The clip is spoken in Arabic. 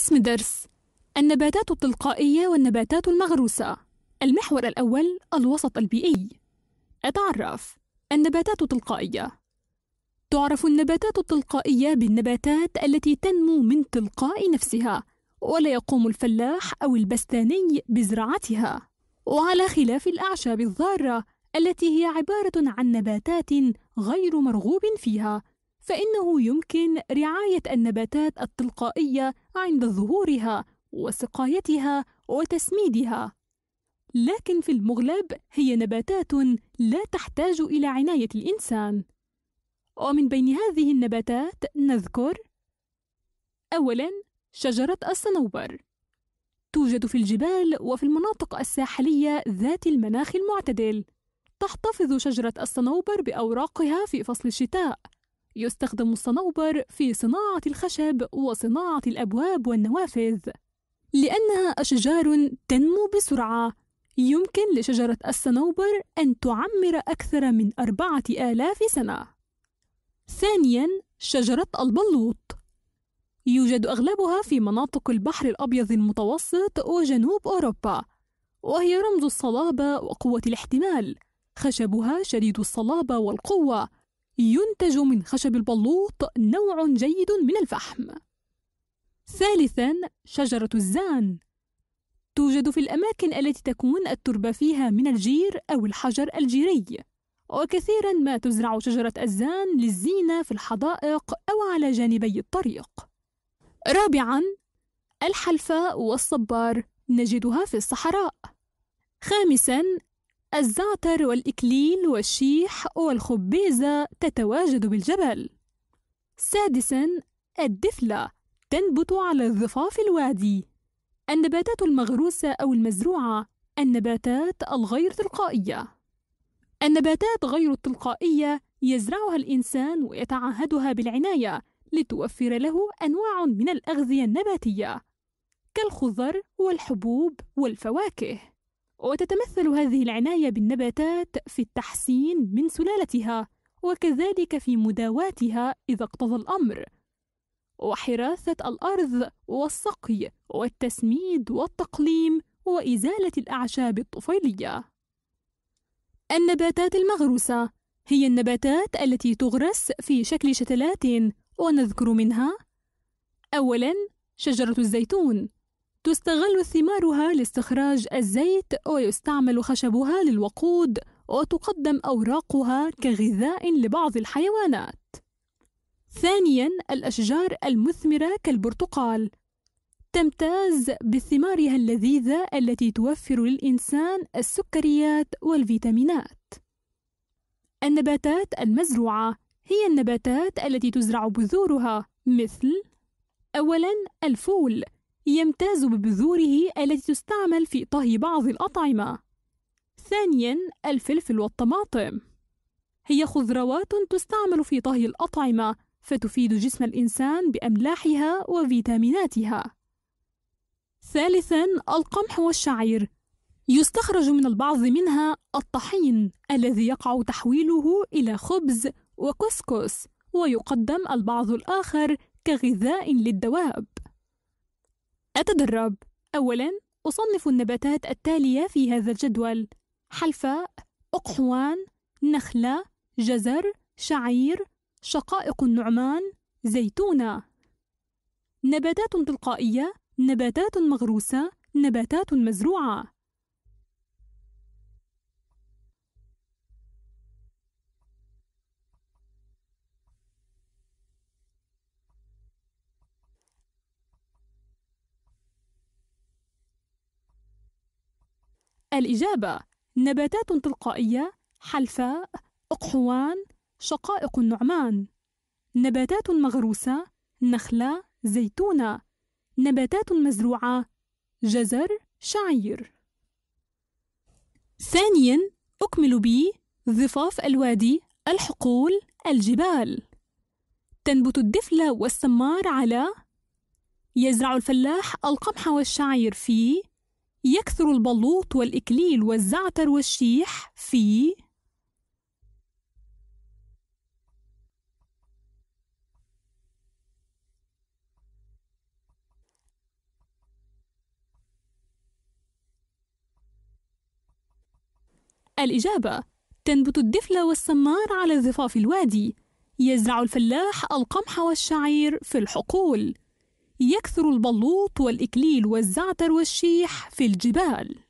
اسم درس النباتات التلقائية والنباتات المغروسة المحور الأول الوسط البيئي أتعرف النباتات التلقائية تعرف النباتات التلقائية بالنباتات التي تنمو من تلقاء نفسها ولا يقوم الفلاح أو البستاني بزراعتها وعلى خلاف الأعشاب الضارة التي هي عبارة عن نباتات غير مرغوب فيها فإنه يمكن رعاية النباتات التلقائية عند ظهورها وسقايتها وتسميدها لكن في المغلب هي نباتات لا تحتاج إلى عناية الإنسان ومن بين هذه النباتات نذكر أولا شجرة الصنوبر توجد في الجبال وفي المناطق الساحلية ذات المناخ المعتدل تحتفظ شجرة الصنوبر بأوراقها في فصل الشتاء يستخدم الصنوبر في صناعة الخشب وصناعة الأبواب والنوافذ، لأنها أشجار تنمو بسرعة، يمكن لشجرة الصنوبر أن تعمر أكثر من أربعة آلاف سنة. ثانيًا، شجرة البلوط، يوجد أغلبها في مناطق البحر الأبيض المتوسط وجنوب أوروبا، وهي رمز الصلابة وقوة الاحتمال، خشبها شديد الصلابة والقوة، ينتج من خشب البلوط نوع جيد من الفحم ثالثا شجرة الزان توجد في الأماكن التي تكون التربة فيها من الجير أو الحجر الجيري وكثيرا ما تزرع شجرة الزان للزينة في الحدائق أو على جانبي الطريق رابعا الحلفاء والصبار نجدها في الصحراء خامسا الزعتر والإكليل والشيح والخبيزة تتواجد بالجبل. سادساً الدفلة تنبت على الضفاف الوادي. النباتات المغروسة أو المزروعة النباتات الغير تلقائية. النباتات غير التلقائية يزرعها الإنسان ويتعهدها بالعناية لتوفر له أنواع من الأغذية النباتية كالخضر والحبوب والفواكه. وتتمثل هذه العناية بالنباتات في التحسين من سلالتها وكذلك في مداواتها إذا اقتضى الأمر وحراثة الأرض والسقي والتسميد والتقليم وإزالة الأعشاب الطفيلية النباتات المغروسة هي النباتات التي تغرس في شكل شتلات ونذكر منها أولا شجرة الزيتون تستغل ثمارها لاستخراج الزيت ويستعمل خشبها للوقود وتقدم أوراقها كغذاء لبعض الحيوانات. ثانياً الأشجار المثمرة كالبرتقال تمتاز بثمارها اللذيذة التي توفر للإنسان السكريات والفيتامينات. النباتات المزروعة هي النباتات التي تزرع بذورها مثل أولاً الفول يمتاز ببذوره التي تستعمل في طهي بعض الأطعمة. ثانياً الفلفل والطماطم هي خضروات تستعمل في طهي الأطعمة فتفيد جسم الإنسان بأملاحها وفيتاميناتها. ثالثاً القمح والشعير يستخرج من البعض منها الطحين الذي يقع تحويله إلى خبز وكسكس ويقدم البعض الآخر كغذاء للدواب أتدرب أولا أصنف النباتات التالية في هذا الجدول حلفاء أقحوان نخلة جزر شعير شقائق النعمان زيتونة نباتات تلقائية نباتات مغروسة نباتات مزروعة الإجابة نباتات تلقائية حلفاء أقحوان شقائق النعمان نباتات مغروسة نخلة زيتونة نباتات مزروعة جزر شعير ثانيا أكمل بي ضفاف الوادي الحقول الجبال تنبت الدفلة والسمار على يزرع الفلاح القمح والشعير في يكثر البلوط والإكليل والزعتر والشيح في الإجابة تنبت الدفلة والسمار على ضفاف الوادي يزرع الفلاح القمح والشعير في الحقول يكثر البلوط والإكليل والزعتر والشيح في الجبال